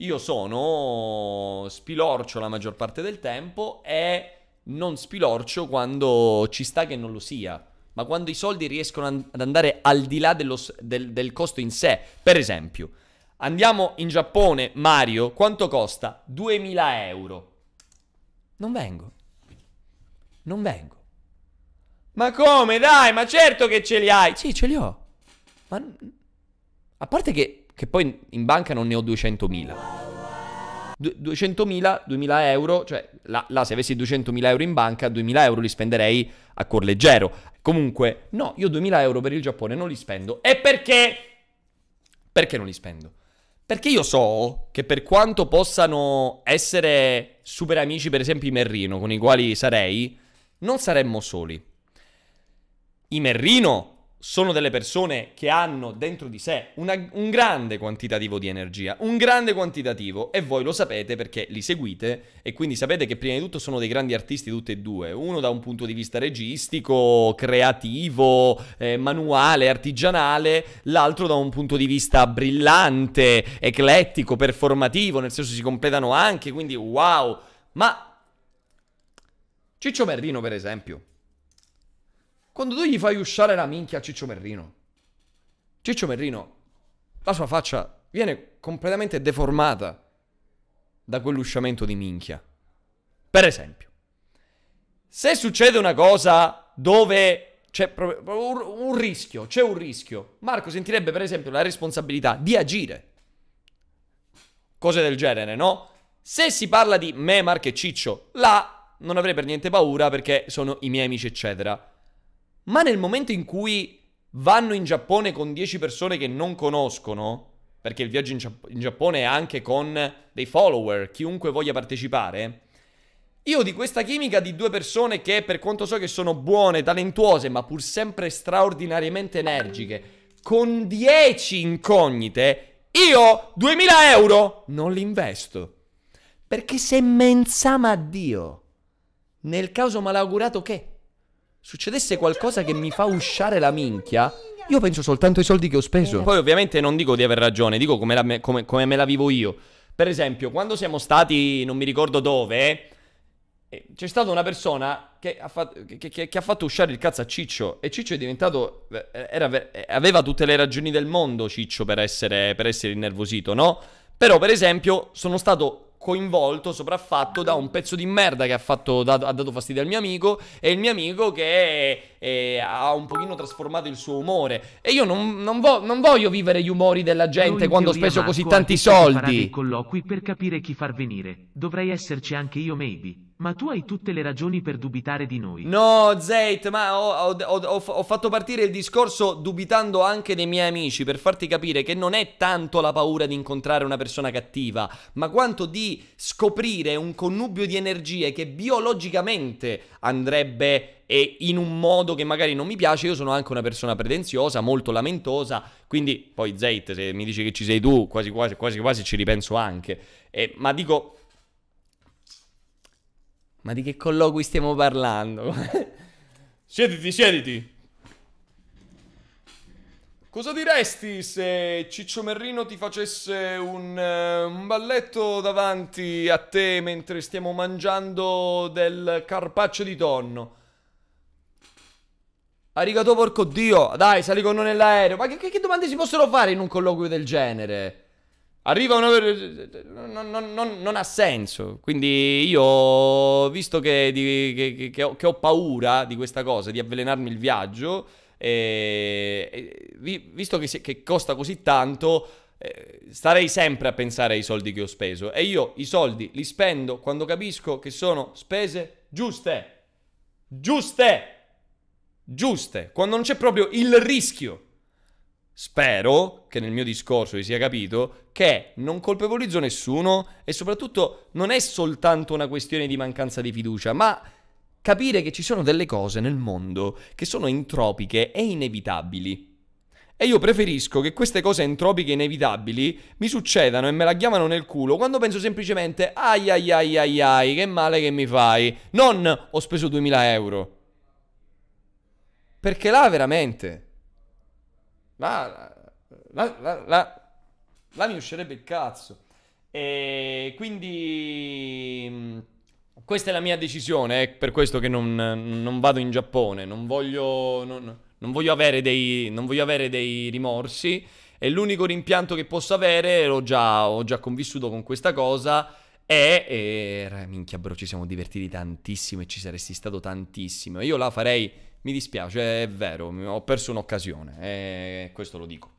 Io sono spilorcio la maggior parte del tempo e non spilorcio quando ci sta che non lo sia, ma quando i soldi riescono ad andare al di là dello, del, del costo in sé. Per esempio, andiamo in Giappone, Mario, quanto costa? 2000 euro. Non vengo. Non vengo. Ma come? Dai, ma certo che ce li hai. Sì, ce li ho. Ma... A parte che che poi in banca non ne ho 200.000. 200.000, 2.000 euro, cioè là, là, se avessi 200.000 euro in banca, 2.000 euro li spenderei a cor leggero. Comunque, no, io 2.000 euro per il Giappone non li spendo. E perché? Perché non li spendo? Perché io so che per quanto possano essere super amici, per esempio i Merrino, con i quali sarei, non saremmo soli. I Merrino sono delle persone che hanno dentro di sé una, un grande quantitativo di energia, un grande quantitativo e voi lo sapete perché li seguite e quindi sapete che prima di tutto sono dei grandi artisti tutti e due, uno da un punto di vista registico, creativo, eh, manuale, artigianale, l'altro da un punto di vista brillante, eclettico, performativo, nel senso si completano anche, quindi wow, ma Ciccio Merlino per esempio quando tu gli fai usciare la minchia a Ciccio Merrino, Ciccio Merrino, la sua faccia viene completamente deformata da quell'usciamento di minchia. Per esempio, se succede una cosa dove c'è proprio un, un, rischio, c'è un rischio, Marco sentirebbe per esempio la responsabilità di agire. Cose del genere, no? Se si parla di me, Marco e Ciccio, là non avrei per niente paura perché sono i miei amici, eccetera. Ma nel momento in cui vanno in Giappone con 10 persone che non conoscono, perché il viaggio in, Gia- in Giappone è anche con dei follower, chiunque voglia partecipare, io di questa chimica di due persone che per quanto so che sono buone, talentuose, ma pur sempre straordinariamente energiche, con 10 incognite, io 2000 euro non li investo. Perché se mensama a Dio, nel caso malaugurato che succedesse qualcosa che mi fa usciare la minchia, io penso soltanto ai soldi che ho speso. Poi ovviamente non dico di aver ragione, dico come, me, come, come me la vivo io. Per esempio, quando siamo stati, non mi ricordo dove, eh, c'è stata una persona che ha, fatto, che, che, che ha, fatto, uscire il cazzo a Ciccio e Ciccio è diventato... Eh, era, eh, aveva tutte le ragioni del mondo Ciccio per essere, per essere innervosito, no? Però per esempio sono stato coinvolto, sopraffatto da un pezzo di merda che ha, fatto, da, ha dato fastidio al mio amico e il mio amico che eh, ha un pochino trasformato il suo umore. E io non, non, vo- non voglio vivere gli umori della gente quando ho speso Marco, così tanti soldi. Farà dei colloqui per capire chi far venire. Dovrei esserci anche io, maybe. Ma tu hai tutte le ragioni per dubitare di noi. No, Zayt, ma ho, ho, ho, ho, fatto partire il discorso dubitando anche dei miei amici per farti capire che non è tanto la paura di incontrare una persona cattiva, ma quanto di scoprire un connubio di energie che biologicamente andrebbe e in un modo che magari non mi piace. Io sono anche una persona pretenziosa, molto lamentosa, quindi poi Zayt, se mi dici che ci sei tu, quasi quasi, quasi, quasi ci ripenso anche. Eh, ma dico ma di che colloqui stiamo parlando? siediti, siediti. Cosa diresti se Ciccio Merrino ti facesse un, eh, un, balletto davanti a te mentre stiamo mangiando del carpaccio di tonno? Arigato porco dio, dai sali con noi nell'aereo. Ma che, che domande si possono fare in un colloquio del genere? Arriva una... Non, non, non, non, ha senso. Quindi io, visto che, di, che, che, ho, che, ho, paura di questa cosa, di avvelenarmi il viaggio, eh, eh visto che, che, costa così tanto, eh, starei sempre a pensare ai soldi che ho speso. E io i soldi li spendo quando capisco che sono spese giuste. Giuste. Giuste. Quando non c'è proprio il rischio spero che nel mio discorso vi sia capito che non colpevolizzo nessuno e soprattutto non è soltanto una questione di mancanza di fiducia, ma capire che ci sono delle cose nel mondo che sono entropiche e inevitabili. E io preferisco che queste cose entropiche e inevitabili mi succedano e me la chiamano nel culo quando penso semplicemente ai ai ai ai ai che male che mi fai, non ho speso 2000 euro. Perché là veramente là, là, là, là, là mi uscirebbe il cazzo. E quindi mm, questa è la mia decisione, è per questo che non, non vado in Giappone, non voglio, non, non voglio, avere, dei, non voglio avere dei rimorsi e l'unico rimpianto che posso avere, l'ho già, ho già convissuto con questa cosa, e, e minchia bro, ci siamo divertiti tantissimo e ci saresti stato tantissimo. Io la farei, mi dispiace, è vero, ho perso un'occasione, e eh, questo lo dico.